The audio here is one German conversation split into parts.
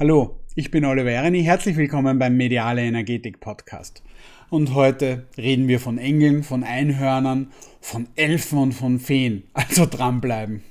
Hallo, ich bin Oliver Erini, herzlich willkommen beim Mediale Energetik Podcast. Und heute reden wir von Engeln, von Einhörnern, von Elfen und von Feen. Also dranbleiben.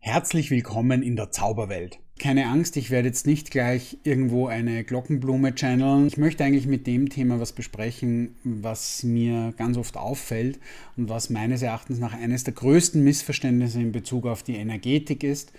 Herzlich willkommen in der Zauberwelt. Keine Angst, ich werde jetzt nicht gleich irgendwo eine Glockenblume channeln. Ich möchte eigentlich mit dem Thema was besprechen, was mir ganz oft auffällt und was meines Erachtens nach eines der größten Missverständnisse in Bezug auf die Energetik ist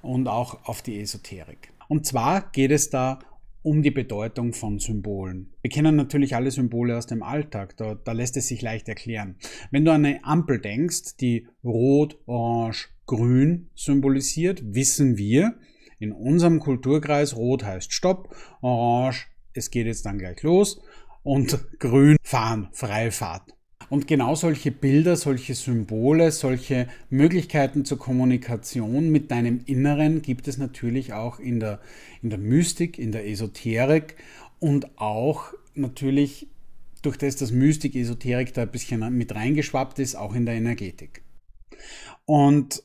und auch auf die Esoterik. Und zwar geht es da um die Bedeutung von Symbolen. Wir kennen natürlich alle Symbole aus dem Alltag, da, da, lässt es sich leicht erklären. Wenn du an eine Ampel denkst, die rot, orange, grün symbolisiert, wissen wir, in unserem Kulturkreis rot heißt Stopp, orange, es geht jetzt dann gleich los und grün fahren, Freifahrt. Und genau solche Bilder, solche Symbole, solche Möglichkeiten zur Kommunikation mit deinem Inneren gibt es natürlich auch in der, in der Mystik, in der Esoterik und auch natürlich durch das, dass Mystik, Esoterik da ein bisschen mit reingeschwappt ist, auch in der Energetik. Und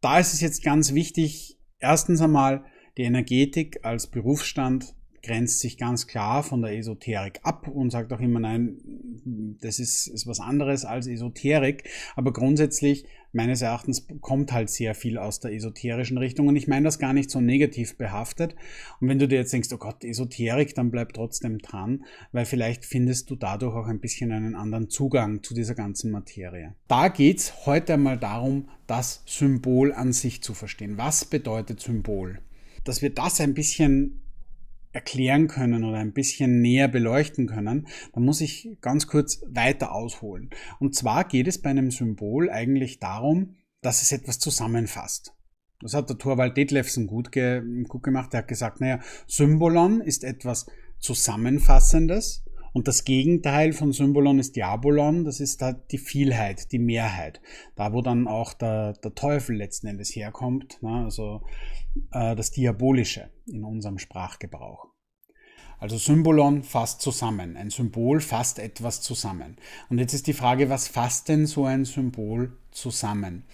da ist es jetzt ganz wichtig, Erstens einmal, die Energetik als Berufsstand grenzt sich ganz klar von der Esoterik ab und sagt auch immer, nein, das ist, ist was anderes als Esoterik. Aber grundsätzlich meines Erachtens kommt halt sehr viel aus der esoterischen Richtung und ich meine das gar nicht so negativ behaftet. Und wenn du dir jetzt denkst, oh Gott, Esoterik, dann bleib trotzdem dran, weil vielleicht findest du dadurch auch ein bisschen einen anderen Zugang zu dieser ganzen Materie. Da geht es heute einmal darum, das Symbol an sich zu verstehen. Was bedeutet Symbol? Dass wir das ein bisschen erklären können oder ein bisschen näher beleuchten können, dann muss ich ganz kurz weiter ausholen. Und zwar geht es bei einem Symbol eigentlich darum, dass es etwas zusammenfasst. Das hat der Thorwald Detlefsen gut, ge gut gemacht. Er hat gesagt, naja, Symbolon ist etwas Zusammenfassendes, und das Gegenteil von Symbolon ist Diabolon, das ist da die Vielheit, die Mehrheit. Da, wo dann auch der, der Teufel letzten Endes herkommt, ne? also äh, das Diabolische in unserem Sprachgebrauch. Also Symbolon fasst zusammen. Ein Symbol fasst etwas zusammen. Und jetzt ist die Frage, was fasst denn so ein Symbol zusammen?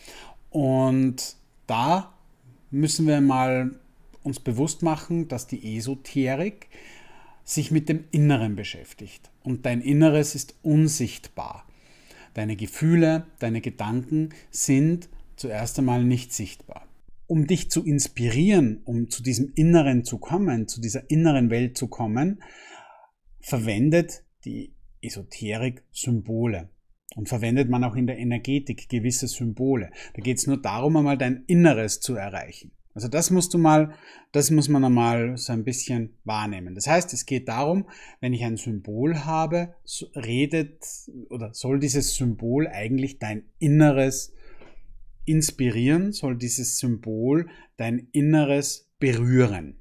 Und da müssen wir mal uns bewusst machen, dass die Esoterik sich mit dem Inneren beschäftigt. Und dein Inneres ist unsichtbar. Deine Gefühle, deine Gedanken sind zuerst einmal nicht sichtbar. Um dich zu inspirieren, um zu diesem Inneren zu kommen, zu dieser inneren Welt zu kommen, verwendet die Esoterik Symbole. Und verwendet man auch in der Energetik gewisse Symbole. Da geht es nur darum, einmal dein Inneres zu erreichen. Also das musst du mal, das muss man einmal so ein bisschen wahrnehmen. Das heißt, es geht darum, wenn ich ein Symbol habe, redet oder soll dieses Symbol eigentlich dein Inneres inspirieren, soll dieses Symbol dein Inneres berühren.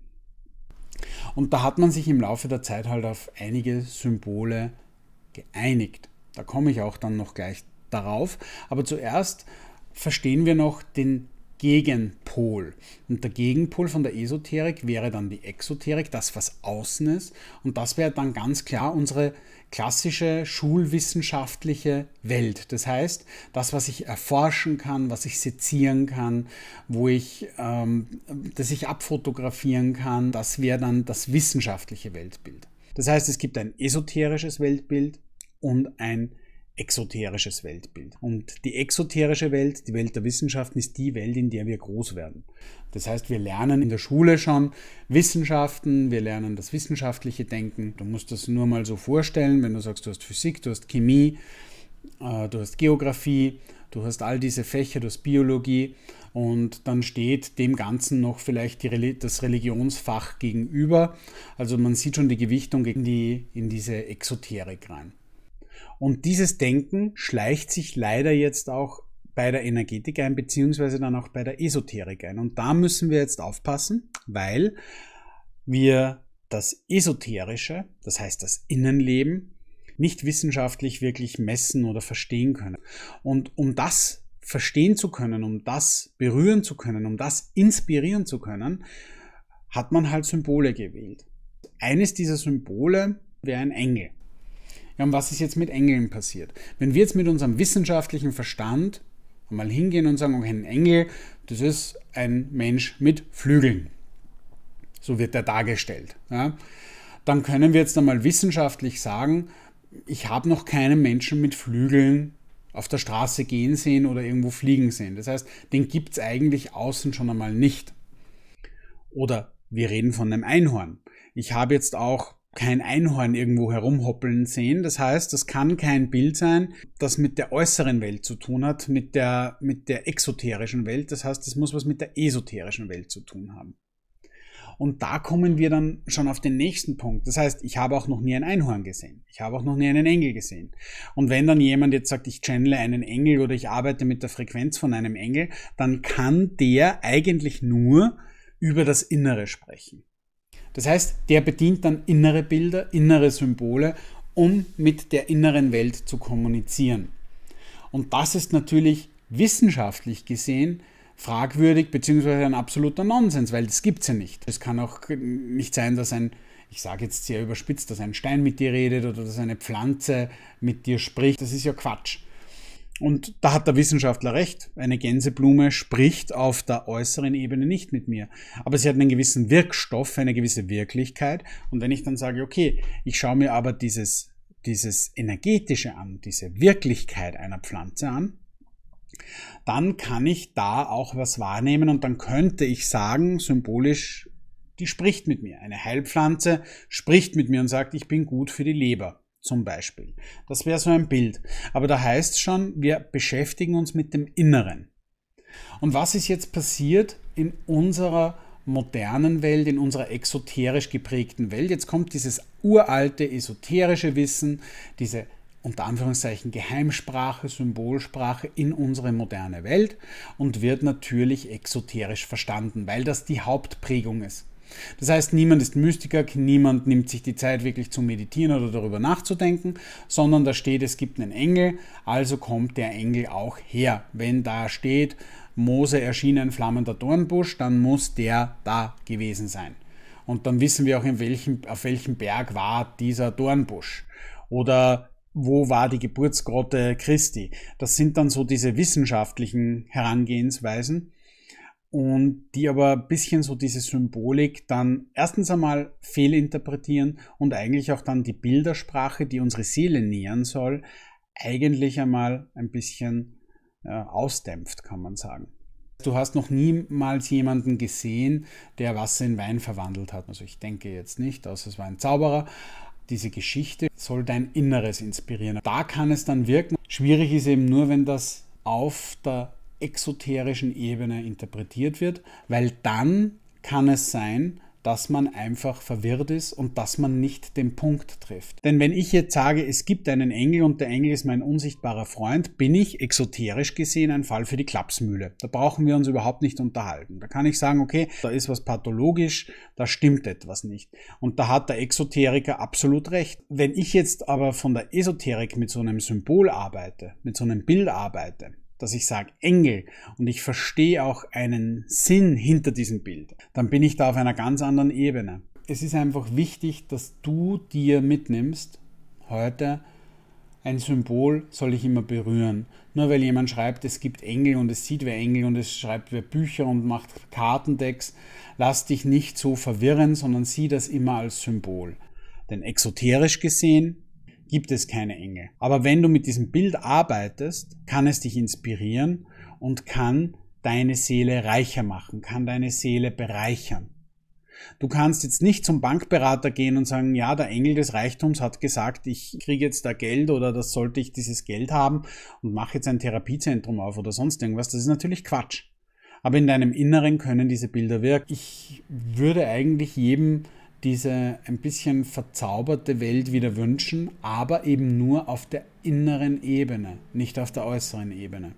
Und da hat man sich im Laufe der Zeit halt auf einige Symbole geeinigt. Da komme ich auch dann noch gleich darauf. Aber zuerst verstehen wir noch den Gegenpol. Und der Gegenpol von der Esoterik wäre dann die Exoterik, das, was außen ist. Und das wäre dann ganz klar unsere klassische schulwissenschaftliche Welt. Das heißt, das, was ich erforschen kann, was ich sezieren kann, wo ich, ähm, das ich abfotografieren kann, das wäre dann das wissenschaftliche Weltbild. Das heißt, es gibt ein esoterisches Weltbild und ein exoterisches Weltbild. Und die exoterische Welt, die Welt der Wissenschaften, ist die Welt, in der wir groß werden. Das heißt, wir lernen in der Schule schon Wissenschaften, wir lernen das wissenschaftliche Denken. Du musst das nur mal so vorstellen, wenn du sagst, du hast Physik, du hast Chemie, äh, du hast Geografie, du hast all diese Fächer, du hast Biologie und dann steht dem Ganzen noch vielleicht die, das Religionsfach gegenüber. Also man sieht schon die Gewichtung in, die, in diese Exoterik rein. Und dieses Denken schleicht sich leider jetzt auch bei der Energetik ein, beziehungsweise dann auch bei der Esoterik ein. Und da müssen wir jetzt aufpassen, weil wir das Esoterische, das heißt das Innenleben, nicht wissenschaftlich wirklich messen oder verstehen können. Und um das verstehen zu können, um das berühren zu können, um das inspirieren zu können, hat man halt Symbole gewählt. Eines dieser Symbole wäre ein Engel ja, und was ist jetzt mit Engeln passiert? Wenn wir jetzt mit unserem wissenschaftlichen Verstand mal hingehen und sagen, okay, ein Engel, das ist ein Mensch mit Flügeln. So wird er dargestellt. Ja? Dann können wir jetzt einmal wissenschaftlich sagen, ich habe noch keinen Menschen mit Flügeln auf der Straße gehen sehen oder irgendwo fliegen sehen. Das heißt, den gibt es eigentlich außen schon einmal nicht. Oder wir reden von einem Einhorn. Ich habe jetzt auch kein Einhorn irgendwo herumhoppeln sehen. Das heißt, das kann kein Bild sein, das mit der äußeren Welt zu tun hat, mit der, mit der exoterischen Welt. Das heißt, es muss was mit der esoterischen Welt zu tun haben. Und da kommen wir dann schon auf den nächsten Punkt. Das heißt, ich habe auch noch nie ein Einhorn gesehen. Ich habe auch noch nie einen Engel gesehen. Und wenn dann jemand jetzt sagt, ich channele einen Engel oder ich arbeite mit der Frequenz von einem Engel, dann kann der eigentlich nur über das Innere sprechen. Das heißt, der bedient dann innere Bilder, innere Symbole, um mit der inneren Welt zu kommunizieren. Und das ist natürlich wissenschaftlich gesehen fragwürdig bzw. ein absoluter Nonsens, weil das gibt es ja nicht. Es kann auch nicht sein, dass ein, ich sage jetzt sehr überspitzt, dass ein Stein mit dir redet oder dass eine Pflanze mit dir spricht. Das ist ja Quatsch. Und da hat der Wissenschaftler recht. Eine Gänseblume spricht auf der äußeren Ebene nicht mit mir. Aber sie hat einen gewissen Wirkstoff, eine gewisse Wirklichkeit. Und wenn ich dann sage, okay, ich schaue mir aber dieses, dieses energetische an, diese Wirklichkeit einer Pflanze an, dann kann ich da auch was wahrnehmen und dann könnte ich sagen, symbolisch, die spricht mit mir. Eine Heilpflanze spricht mit mir und sagt, ich bin gut für die Leber zum Beispiel. Das wäre so ein Bild. Aber da heißt es schon, wir beschäftigen uns mit dem Inneren. Und was ist jetzt passiert in unserer modernen Welt, in unserer exoterisch geprägten Welt? Jetzt kommt dieses uralte esoterische Wissen, diese unter Anführungszeichen Geheimsprache, Symbolsprache in unsere moderne Welt und wird natürlich exoterisch verstanden, weil das die Hauptprägung ist. Das heißt, niemand ist Mystiker, niemand nimmt sich die Zeit wirklich zu meditieren oder darüber nachzudenken, sondern da steht, es gibt einen Engel, also kommt der Engel auch her. Wenn da steht, Mose erschien ein flammender Dornbusch, dann muss der da gewesen sein. Und dann wissen wir auch, in welchem, auf welchem Berg war dieser Dornbusch. Oder wo war die Geburtsgrotte Christi. Das sind dann so diese wissenschaftlichen Herangehensweisen und die aber ein bisschen so diese Symbolik dann erstens einmal fehlinterpretieren und eigentlich auch dann die Bildersprache, die unsere Seele nähern soll, eigentlich einmal ein bisschen äh, ausdämpft, kann man sagen. Du hast noch niemals jemanden gesehen, der Wasser in Wein verwandelt hat. Also ich denke jetzt nicht, außer es war ein Zauberer. Diese Geschichte soll dein Inneres inspirieren. Da kann es dann wirken. Schwierig ist eben nur, wenn das auf der exoterischen Ebene interpretiert wird, weil dann kann es sein, dass man einfach verwirrt ist und dass man nicht den Punkt trifft. Denn wenn ich jetzt sage, es gibt einen Engel und der Engel ist mein unsichtbarer Freund, bin ich exoterisch gesehen ein Fall für die Klapsmühle. Da brauchen wir uns überhaupt nicht unterhalten. Da kann ich sagen, okay, da ist was pathologisch, da stimmt etwas nicht. Und da hat der Exoteriker absolut recht. Wenn ich jetzt aber von der Esoterik mit so einem Symbol arbeite, mit so einem Bild arbeite, dass ich sage Engel und ich verstehe auch einen Sinn hinter diesem Bild, dann bin ich da auf einer ganz anderen Ebene. Es ist einfach wichtig, dass du dir mitnimmst, heute ein Symbol soll ich immer berühren. Nur weil jemand schreibt, es gibt Engel und es sieht wer Engel und es schreibt wer Bücher und macht Kartendecks, lass dich nicht so verwirren, sondern sieh das immer als Symbol. Denn exoterisch gesehen gibt es keine Engel. Aber wenn du mit diesem Bild arbeitest, kann es dich inspirieren und kann deine Seele reicher machen, kann deine Seele bereichern. Du kannst jetzt nicht zum Bankberater gehen und sagen, ja, der Engel des Reichtums hat gesagt, ich kriege jetzt da Geld oder das sollte ich dieses Geld haben und mache jetzt ein Therapiezentrum auf oder sonst irgendwas. Das ist natürlich Quatsch. Aber in deinem Inneren können diese Bilder wirken. Ich würde eigentlich jedem diese ein bisschen verzauberte Welt wieder wünschen, aber eben nur auf der inneren Ebene, nicht auf der äußeren Ebene.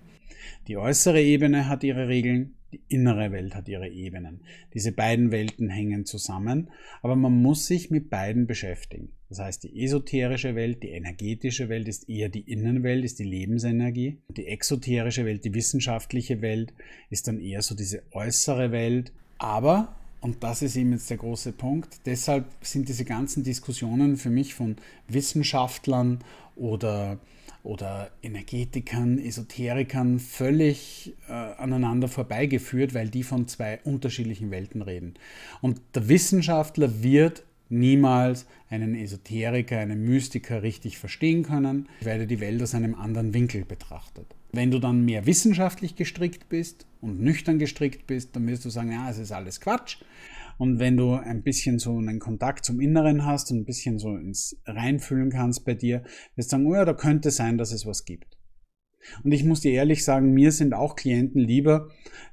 Die äußere Ebene hat ihre Regeln, die innere Welt hat ihre Ebenen. Diese beiden Welten hängen zusammen, aber man muss sich mit beiden beschäftigen. Das heißt, die esoterische Welt, die energetische Welt ist eher die Innenwelt, ist die Lebensenergie. Die exoterische Welt, die wissenschaftliche Welt, ist dann eher so diese äußere Welt. Aber und das ist eben jetzt der große Punkt. Deshalb sind diese ganzen Diskussionen für mich von Wissenschaftlern oder, oder Energetikern, Esoterikern völlig äh, aneinander vorbeigeführt, weil die von zwei unterschiedlichen Welten reden. Und der Wissenschaftler wird niemals einen Esoteriker, einen Mystiker richtig verstehen können, weil er die Welt aus einem anderen Winkel betrachtet. Wenn du dann mehr wissenschaftlich gestrickt bist und nüchtern gestrickt bist, dann wirst du sagen, ja, es ist alles Quatsch. Und wenn du ein bisschen so einen Kontakt zum Inneren hast und ein bisschen so ins Reinfühlen kannst bei dir, wirst du sagen, oh ja, da könnte sein, dass es was gibt. Und ich muss dir ehrlich sagen, mir sind auch Klienten lieber,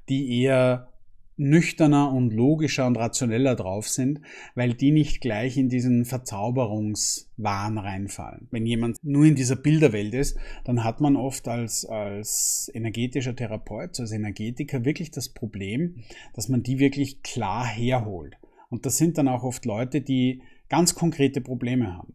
die eher nüchterner und logischer und rationeller drauf sind, weil die nicht gleich in diesen Verzauberungswahn reinfallen. Wenn jemand nur in dieser Bilderwelt ist, dann hat man oft als, als energetischer Therapeut, als Energetiker wirklich das Problem, dass man die wirklich klar herholt. Und das sind dann auch oft Leute, die ganz konkrete Probleme haben.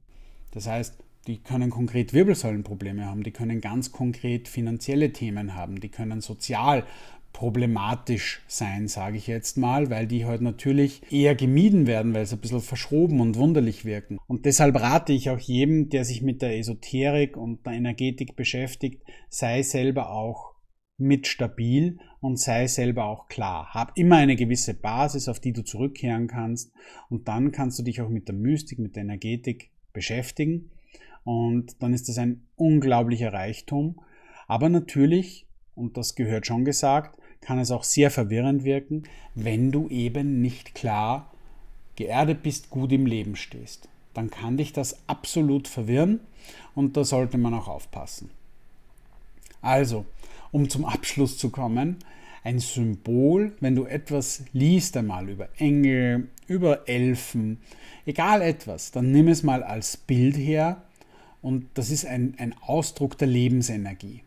Das heißt, die können konkret Wirbelsäulenprobleme haben, die können ganz konkret finanzielle Themen haben, die können sozial problematisch sein, sage ich jetzt mal, weil die halt natürlich eher gemieden werden, weil sie ein bisschen verschoben und wunderlich wirken. Und deshalb rate ich auch jedem, der sich mit der Esoterik und der Energetik beschäftigt, sei selber auch mit stabil und sei selber auch klar. Hab immer eine gewisse Basis, auf die du zurückkehren kannst und dann kannst du dich auch mit der Mystik, mit der Energetik beschäftigen und dann ist das ein unglaublicher Reichtum. Aber natürlich, und das gehört schon gesagt, kann es auch sehr verwirrend wirken, wenn du eben nicht klar geerdet bist, gut im Leben stehst. Dann kann dich das absolut verwirren und da sollte man auch aufpassen. Also, um zum Abschluss zu kommen, ein Symbol, wenn du etwas liest einmal über Engel, über Elfen, egal etwas, dann nimm es mal als Bild her und das ist ein, ein Ausdruck der Lebensenergie.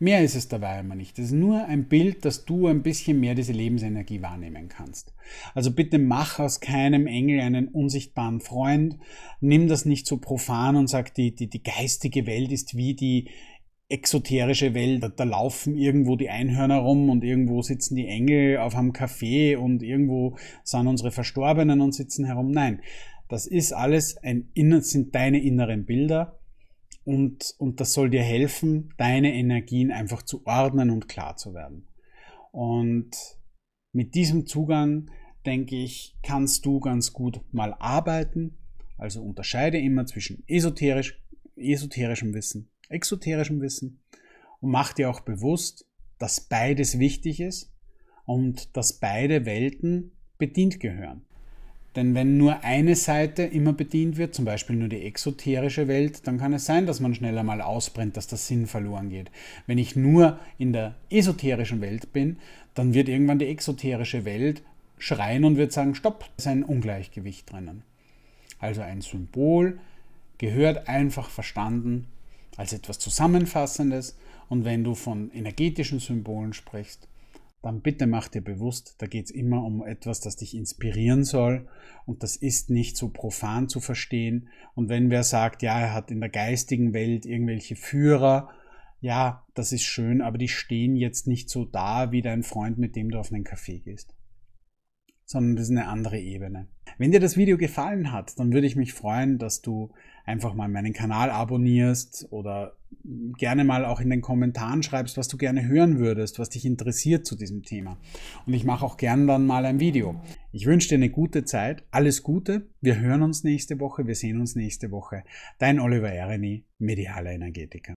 Mehr ist es dabei immer nicht. Es ist nur ein Bild, dass du ein bisschen mehr diese Lebensenergie wahrnehmen kannst. Also bitte mach aus keinem Engel einen unsichtbaren Freund. Nimm das nicht so profan und sag, die, die, die geistige Welt ist wie die exoterische Welt. Da laufen irgendwo die Einhörner rum und irgendwo sitzen die Engel auf einem Café und irgendwo sind unsere Verstorbenen und sitzen herum. Nein, das ist alles ein, sind deine inneren Bilder und, und das soll dir helfen, deine Energien einfach zu ordnen und klar zu werden. Und mit diesem Zugang, denke ich, kannst du ganz gut mal arbeiten. Also unterscheide immer zwischen esoterisch, esoterischem Wissen, exoterischem Wissen und mach dir auch bewusst, dass beides wichtig ist und dass beide Welten bedient gehören. Denn wenn nur eine Seite immer bedient wird, zum Beispiel nur die exoterische Welt, dann kann es sein, dass man schneller mal ausbrennt, dass der Sinn verloren geht. Wenn ich nur in der esoterischen Welt bin, dann wird irgendwann die exoterische Welt schreien und wird sagen, stopp, da ist ein Ungleichgewicht drinnen. Also ein Symbol gehört einfach verstanden als etwas Zusammenfassendes und wenn du von energetischen Symbolen sprichst, dann bitte mach dir bewusst, da geht es immer um etwas, das dich inspirieren soll und das ist nicht so profan zu verstehen. Und wenn wer sagt, ja, er hat in der geistigen Welt irgendwelche Führer, ja, das ist schön, aber die stehen jetzt nicht so da wie dein Freund, mit dem du auf einen Kaffee gehst sondern das ist eine andere Ebene. Wenn dir das Video gefallen hat, dann würde ich mich freuen, dass du einfach mal meinen Kanal abonnierst oder gerne mal auch in den Kommentaren schreibst, was du gerne hören würdest, was dich interessiert zu diesem Thema. Und ich mache auch gerne dann mal ein Video. Ich wünsche dir eine gute Zeit, alles Gute. Wir hören uns nächste Woche, wir sehen uns nächste Woche. Dein Oliver Ereni, Mediale Energetiker.